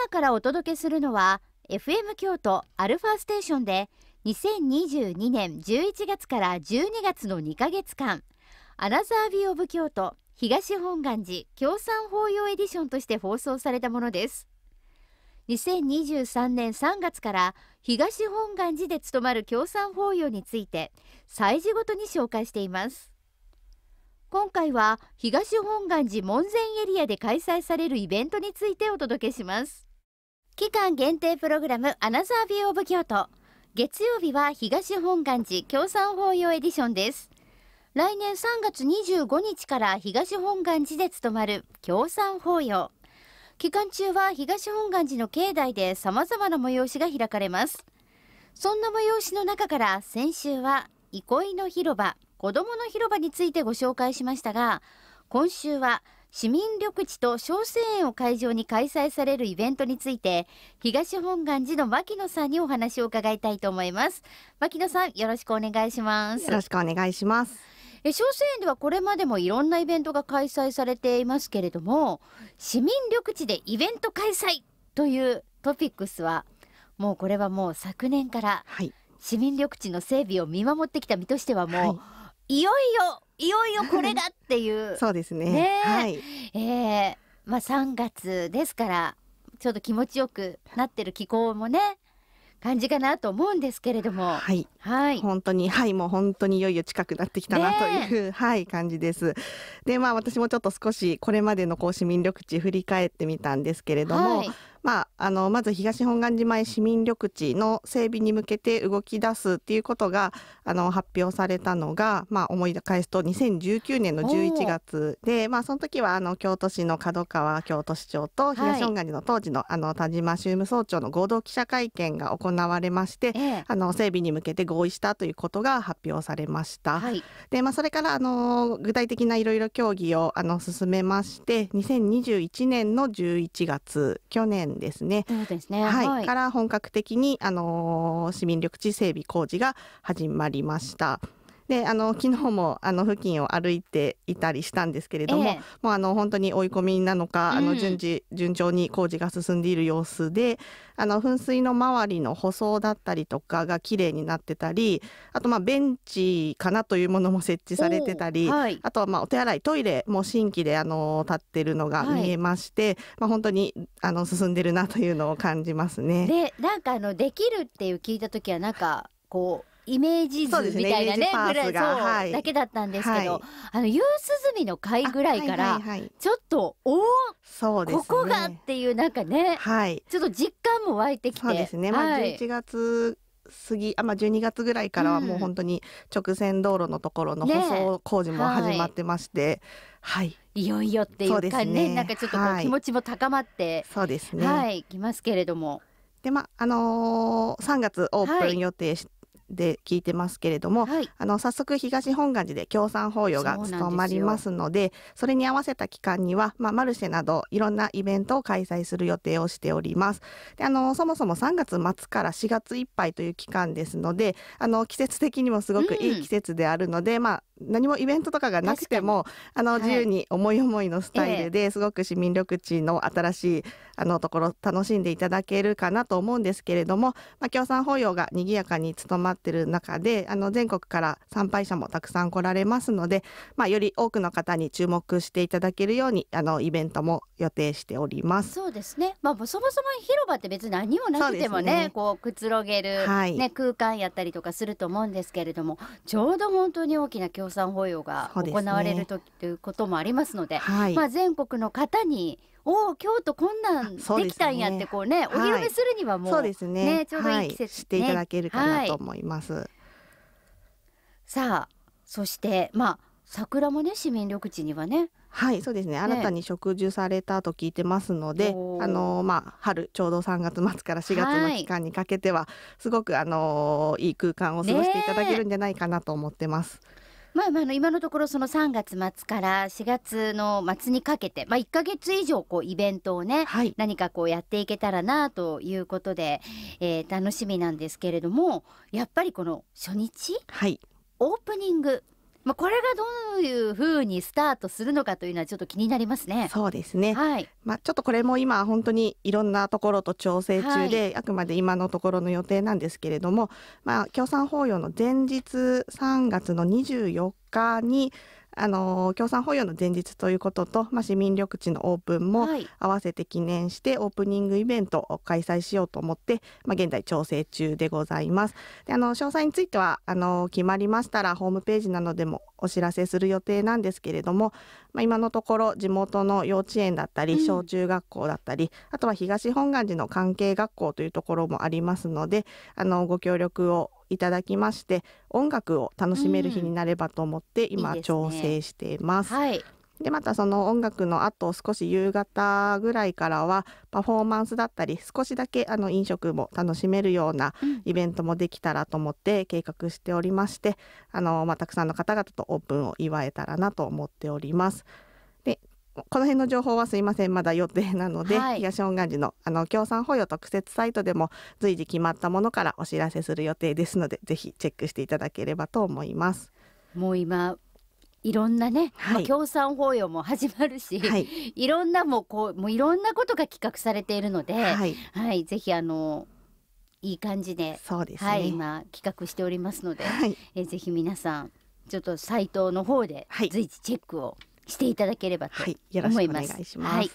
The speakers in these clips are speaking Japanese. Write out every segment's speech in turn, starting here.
今からお届けするのは FM 京都アルファステーションで2022年11月から12月の2ヶ月間アナザービーオブ京都東本願寺共産法要エディションとして放送されたものです2023年3月から東本願寺で務まる共産法要について祭事ごとに紹介しています今回は東本願寺門前エリアで開催されるイベントについてお届けします期間限定プログラムアナザービューオブ京都月曜日は東本願寺共産法要エディションです来年3月25日から東本願寺で務まる共産法要期間中は東本願寺の境内で様々な催しが開かれますそんな催しの中から先週は憩いの広場子どもの広場についてご紹介しましたが今週は「市民緑地と小生園を会場に開催されるイベントについて東本願寺の牧野さんにお話を伺いたいと思います牧野さんよろしくお願いしますよろしくお願いしますえ小生園ではこれまでもいろんなイベントが開催されていますけれども市民緑地でイベント開催というトピックスはもうこれはもう昨年から市民緑地の整備を見守ってきた身としてはもう、はい、いよいよいよいよこれだっていう そうですねね、はい、えー、まあ、3月ですからちょっと気持ちよくなってる気候もね感じかなと思うんですけれども、はい、はい、本当にはいもう本当にいよいよ近くなってきたなという、はい感じです。でまあ私もちょっと少しこれまでのこう市民緑地振り返ってみたんですけれども、はい、まあ、あのまず東本願寺前市民緑地の整備に向けて動き出すっていうことがあの発表されたのが、まあ、思い返すと2019年の11月で、まあ、その時はあの京都市の角川京都市長と東本願寺の当時の,、あの田島宗務総長の合同記者会見が行われまして、ええ、あの整備に向けて合意したということが発表されました。はい、でまあ、それからあの具体的ないろいろ協議をあの進めまして2021年の11月去年年ですね。そうですね。はい。から本格的にあのー、市民緑地整備工事が始まりました。うんであの昨日もあの付近を歩いていたりしたんですけれども、えもうあの本当に追い込みなのか、うん、あの順次順調に工事が進んでいる様子であの噴水の周りの舗装だったりとかが綺麗になってたりあとまあベンチかなというものも設置されてたり、はい、あとはまあお手洗いトイレも新規であの立っているのが見えまして、はい、まあ、本当にあの進んでるなというのを感じますね。でなんかあのできるっていう聞いた時はなんかこうイメージ図みたいなねぐらいそう、はい、だけだったんですけど、はい、あの夕涼みの会ぐらいから、ちょっとおお、ね、ここがっていうなんかね、はい、ちょっと実感も湧いてきてそうですね、まあ、11月過ぎあ、まあ、12月ぐらいからはもう本当に直線道路のところの舗装工事も始まってまして、ね、はい、いよいよっていうかね、ね、なんかちょっと気持ちも高まって、そうですね、はい、きますけれども。でまああのー、3月オープン予定し、はいで聞いてますけれども、はい、あの早速東本願寺で協賛法要が務まりますのでそれに合わせた期間には、まあ、マルシェなどいろんなイベントを開催する予定をしておりますであのそもそも3月末から4月いっぱいという期間ですのであの季節的にもすごくいい季節であるので、うん、まあ、何もイベントとかがなくてもあの自由に思い思いのスタイルで、すごく市民緑地の新しいあのところ楽しんでいただけるかなと思うんですけれども、まあ、共産法要が賑やかに務まっている中であの全国から参拝者もたくさん来られますので、まあ、より多くの方に注目していただけるようにあのイベントも予定しておりますそうですね、まあ、そもそも広場って別に何もなくてもね、ね、こうくつろげる、はい、ね、空間やったりとかすると思うんですけれどもちょうど本当に大きな共養蚕保養が行われると,、ということもありますので、はい、まあ、全国の方におお京都こんなんできたんやってこうね、ね、お披露目するにはもう、はい、そうですね、ね、ちょうどいい季節、ね、はい、していただけるかなと思います。はい、さあそしてまあ桜もね市民緑地にはねはいそうですね、ね、新たに植樹されたと聞いてますので、あのまあ、春ちょうど3月末から4月の期間にかけては、はい、すごくあのいい空間を過ごしていただけるんじゃないかなと思ってます。ねまあ、まあの今のところその3月末から4月の末にかけて、まあ、1か月以上こうイベントをね、はい、何かこうやっていけたらなということで、えー、楽しみなんですけれどもやっぱりこの初日、はい、オープニングまあ、これがどういうふうにスタートするのかというのはちょっと気になりますね。そうですね、はいまあ、ちょっとこれも今本当にいろんなところと調整中で、はい、あくまで今のところの予定なんですけれども、まあ、共産法要の前日3月の24日にあの共産保有の前日ということと、まあ、市民緑地のオープンも合わせて記念してオープニングイベントを開催しようと思って、まあ、現在調整中でございます。であの詳細についてはあの決まりましたらホームページなどでもお知らせする予定なんですけれどもまあ、今のところ地元の幼稚園だったり小中学校だったり、うん、あとは東本願寺の関係学校というところもありますのであのご協力をいただきまして音楽を楽しめる日になればと思って、今調整しています。いいすねはい、でまたその音楽の後少し夕方ぐらいからはパフォーマンスだったり少しだけあの飲食も楽しめるようなイベントもできたらと思って計画しておりまして、あのまあ、たくさんの方々とオープンを祝えたらなと思っております。でこの辺の情報はすいませんまだ予定なので、はい、東恩願寺のあの協賛保養特設サイトでも随時決まったものからお知らせする予定ですのでぜひチェックしていただければと思います。もう今いろんなね、はい、共産法要も始まるし、はい、いろんなもこうもういろんなことが企画されているので、はい、はい、ぜひあのいい感じで、ね、はい、今企画しておりますので、はい、えぜひ皆さんちょっとサイトの方で随時チェックをしていただければと思います。はい、はい、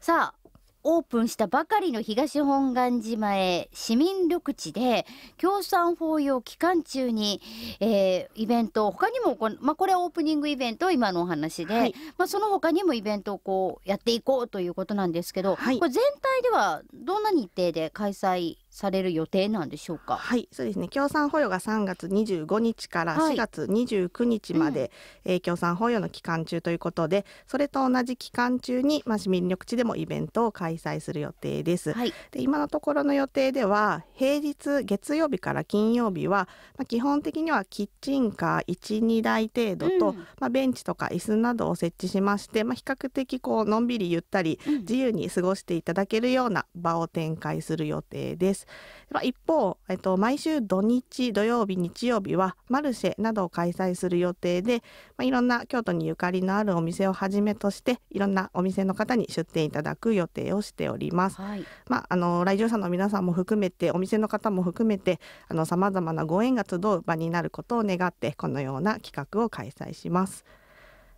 さあオープンしたばかりの東本願寺前市民緑地で共産法要期間中に、えー、イベント他にもこ,、まあ、これはオープニングイベント今のお話で、はい、まあ、その他にもイベントをこうやっていこうということなんですけど、はい、これ全体ではどんな日程で開催される予定なんでしょうかはいそうですね協賛保養が3月25日から4月29日まで、はいうん、えー、協賛保養の期間中ということでそれと同じ期間中に、まあ、市民緑地でもイベントを開催する予定です、はい、で今のところの予定では平日月曜日から金曜日は、まあ、基本的にはキッチンカー12台程度と、うん、まあ、ベンチとか椅子などを設置しまして、まあ、比較的こうのんびりゆったり自由に過ごしていただけるような場を展開する予定です、。まあ、一方、えっと、毎週土日、土曜日、日曜日はマルシェなどを開催する予定で、まあ、いろんな京都にゆかりのあるお店をはじめとして、いろんなお店の方に出店いただく予定をしております。はい、まあ、あの来場者の皆さんも含めて、お店の方も含めて、さま様々なご縁が集う場になることを願って、このような企画を開催します。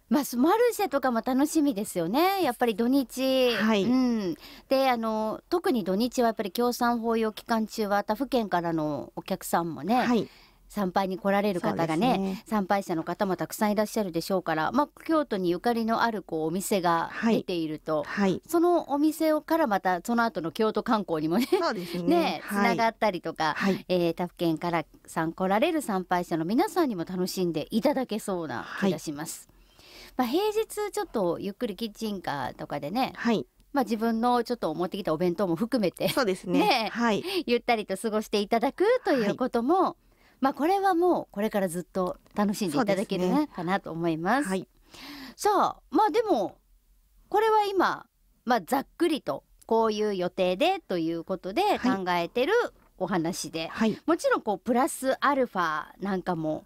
まあ、マルシェとかも楽しみですよね、やっぱり土日、はいうん、であの特に土日はやっぱり共産法要期間中は他府県からのお客さんもね、はい、参拝に来られる方がね、ね、参拝者の方もたくさんいらっしゃるでしょうから、まあ、京都にゆかりのあるこうお店が出ていると、はい、そのお店からまたその後の京都観光にもねね ねつながったりとか、はい、えー、他府県からさん来られる参拝者の皆さんにも楽しんでいただけそうな気がします。まあ、平日ちょっとゆっくりキッチンカーとかでね、はい、まあ、自分のちょっと持ってきたお弁当も含めてそうですねね、はい、ゆったりと過ごしていただくということも、はい、まあ、これはもうこれからずっと楽しんでいただける、ね、かなと思います。はい、さあまあでもこれは今、まあ、ざっくりとこういう予定でということで考えてるお話で、はい、もちろんこうプラスアルファなんかも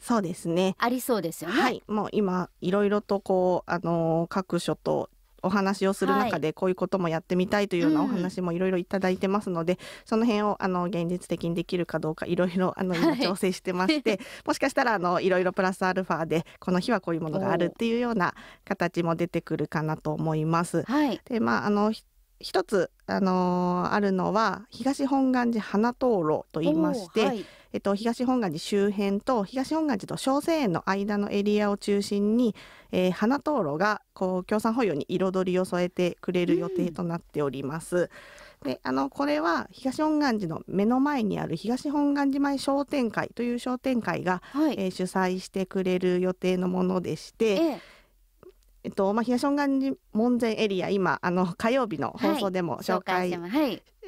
そうですねありそうですよね。はい、もう今いろいろとこうあの各所とお話をする中でこういうこともやってみたいというようなお話もいろいろいただいてますので、うん、その辺をあの現実的にできるかどうかいろいろあの 今調整してまして、はい、もしかしたらあのいろいろプラスアルファでこの日はこういうものがあるっていうような形も出てくるかなと思います。はい、でまああの一つあのー、あるのは東本願寺花灯籠と言いまして、はい、えっと、東本願寺周辺と東本願寺と小生園の間のエリアを中心に、えー、花灯籠がこう共産保養に彩りを添えてくれる予定となっております。であのこれは東本願寺の目の前にある東本願寺前商店会という商店会が、はい、えー、主催してくれる予定のものでして。えええっとまあ、東本願寺門前エリア今あの火曜日の放送でも紹介,、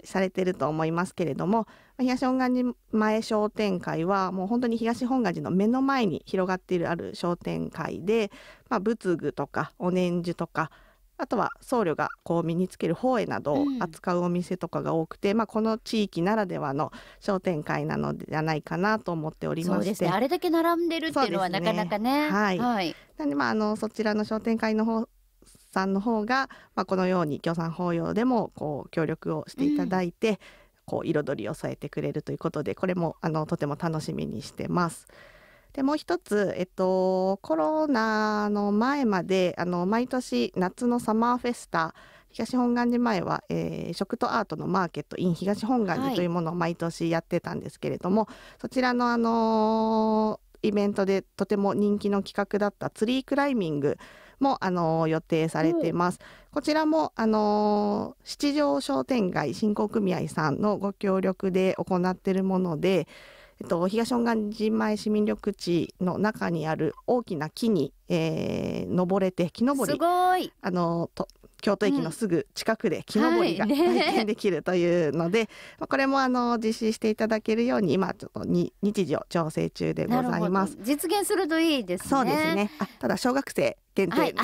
されてると思いますけれども、はい、東本願寺前商店会はもう本当に東本願寺の目の前に広がっているある商店会で、まあ、仏具とかお念珠とかあとは僧侶がこう身につける法衣などを扱うお店とかが多くて、うん、まあ、この地域ならではの商店会なのではないかなと思っておりましてそうです、ね、あれだけ並んでるっていうのはなかなかね。ねはい、はいなんで、まあ、あのそちらの商店会の方さんの方が、まあ、このように共産法要でもこう協力をしていただいて、うん、こう彩りを添えてくれるということでこれもあのとても楽しみにしてます。でもう一つ、えっと、コロナの前まであの毎年夏のサマーフェスタ東本願寺前は、えー、食とアートのマーケット in 東本願寺というものを毎年やってたんですけれども、はい、そちらの、あのーイベントでとても人気の企画だったツリークライミングも、あの予定されています。うん、こちらも、あの七条商店街振興組合さんのご協力で行っているもので、えっと、東恩願寺前市民緑地の中にある大きな木に、えー、登れて木登りあのと京都駅のすぐ近くで木登りが体験できるというので、はいね、これもあの実施していただけるように今ちょっとに日時を調整中でございます。実現するといいです、ね、そうですね。あただ小学生限定、はい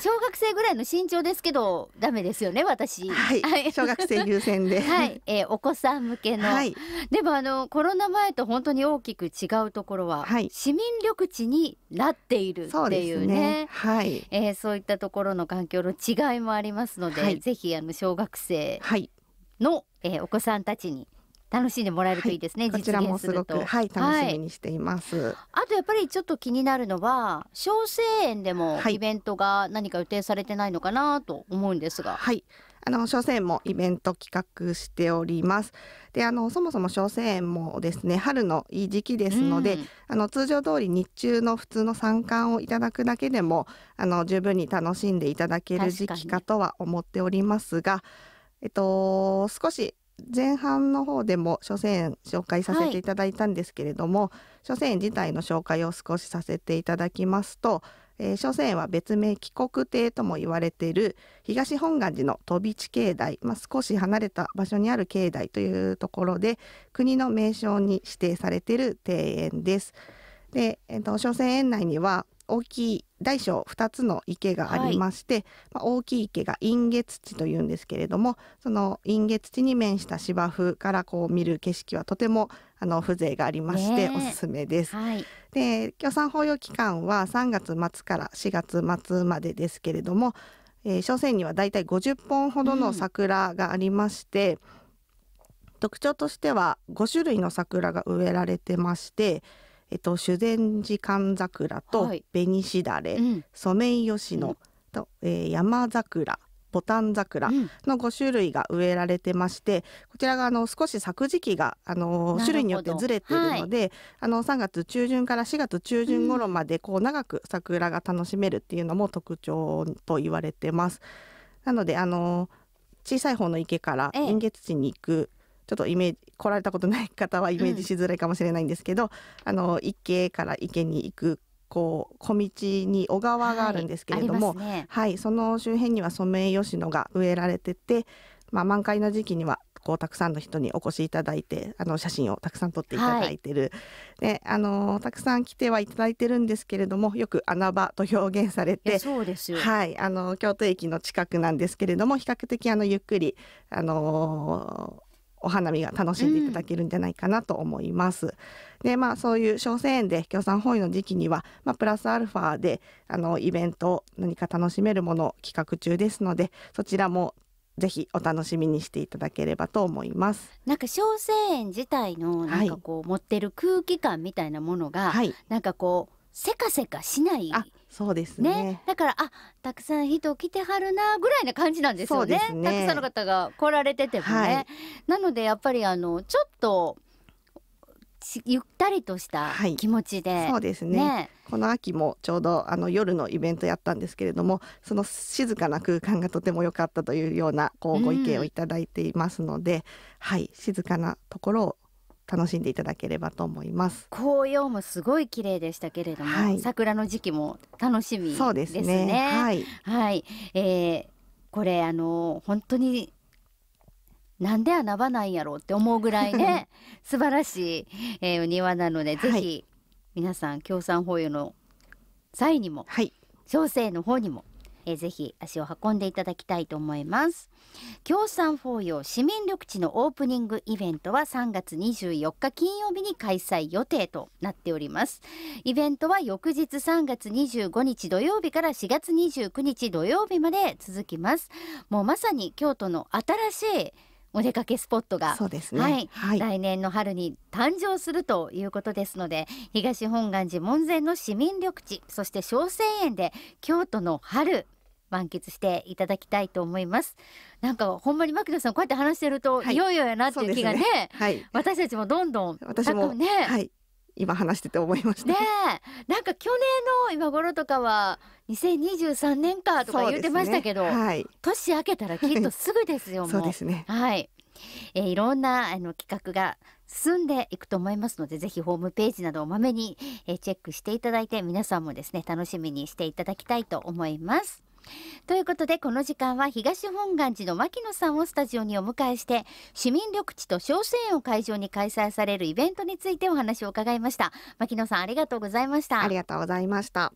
小学生ぐらいの身長ですけどダメですよね私、はい、はい、小学生優先で はい、えー、お子さん向けの、はい、でもあのコロナ前と本当に大きく違うところは、はい、市民緑地になっているっていうね、ね、はい、えー、そういったところの環境の違いもありますので、はい、ぜひあの小学生の、えー、お子さんたちに楽しんでもらえるといいですね、はい、こちらもすごく、はい、楽しみにしています、はい、あとやっぱりちょっと気になるのは小生園でもイベントが何か予定されてないのかなと思うんですが。はいあの小生もイベント企画しております。で、あのそもそも小生園もですね、春のいい時期ですので、うん、あの通常通り日中の普通の参観をいただくだけでも、あの十分に楽しんでいただける時期かとは思っておりますが、えっと少し前半の方でも書店紹介させていただいたんですけれども、はい、書自体の紹介を少しさせていただきますと、えー、書店は別名帰国亭とも言われている東本願寺の飛び地境内、まあ、少し離れた場所にある境内というところで国の名勝に指定されている庭園です。で、えーと、と書園内には大きい大小2つの池がありまして、はい、まあ、大きい池が陰月地というんですけれどもその陰月地に面した芝生からこう見る景色はとてもあの風情がありましておすすめです。はい、で共産法要期間は3月末から4月末までですけれども、えー、商にはだいたい50本ほどの桜がありまして、うん、特徴としては5種類の桜が植えられてましてえっと、修善寺寒桜と紅しだれ、はいうん、ソメイヨシノと、えー、山桜ボタン桜の5種類が植えられてまして、うん、こちらがあの少し咲く時期があの種類によってずれているので、はい、あの3月中旬から4月中旬頃までこう長く桜が楽しめるっていうのも特徴と言われてます。なのであの小さい方の池から円月地に行く、ええちょっとイメージ来られたことない方はイメージしづらいかもしれないんですけど、うん、あの池から池に行くこう小道に小川があるんですけれども、はい、ねはい、その周辺にはソメイヨシノが植えられてて、まあ、満開の時期にはこうたくさんの人にお越しいただいてあの写真をたくさん撮っていただいてる、はい、であのたくさん来てはいただいてるんですけれどもよく穴場と表現されてそうですよ、はい、あの京都駅の近くなんですけれども比較的あのゆっくりあのーお花見が楽しんでいただけるんじゃないかなと思います。うん、でまあそういう小生園で協賛本位の時期には、まあ、プラスアルファであのイベント何か楽しめるものを企画中ですのでそちらもぜひお楽しみにしていただければと思います。なんか小生園自体のなんかこう、持ってる空気感みたいなものが、はい、なんかこうせかせかしない。そうですね、ね、だからあたくさん人来てはるなぐらいな感じなんですよね、ね、たくさんの方が来られててもね、はい、なのでやっぱりあのちょっとゆったりとした気持ちで、はい、そうですね、ね、この秋もちょうどあの夜のイベントやったんですけれどもその静かな空間がとても良かったというようなこうご意見をいただいていますので、うん、はい静かなところを楽しんでいただければと思います紅葉もすごい綺麗でしたけれども、はい、桜の時期も楽しみですねですねはい、はい、えー、これあの本当になんで穴場なんやろうって思うぐらいね 素晴らしい、えー、お庭なので、ぜひ、皆さん共産法要の際にも、はい、小生の方にもえー、ぜひ足を運んでいただきたいと思います共産法要市民緑地のオープニングイベントは3月24日金曜日に開催予定となっておりますイベントは翌日3月25日土曜日から4月29日土曜日まで続きますもうまさに京都の新しいお出かけスポットが、ねはいはい、来年の春に誕生するということですので東本願寺門前の市民緑地そして小生園で京都の春満喫していただきたいと思いますなんかほんまに牧野さんこうやって話してると、い、よいよやなっていう気がね、ね、はい、私たちもどんどん私もね、はい、今話してて思いましたねなんか去年の今頃とかは2023年かとか言ってましたけど、ねはい、年明けたらきっとすぐですよそうですねはいえー、いろんなあの企画が進んでいくと思いますので、ぜひホームページなどをまめに、えチェックしていただいて、皆さんもですね、楽しみにしていただきたいと思います。ということでこの時間は東本願寺の牧野さんをスタジオにお迎えして市民緑地と小生園を会場に開催されるイベントについてお話を伺いました牧野さんありがとうございましたありがとうございました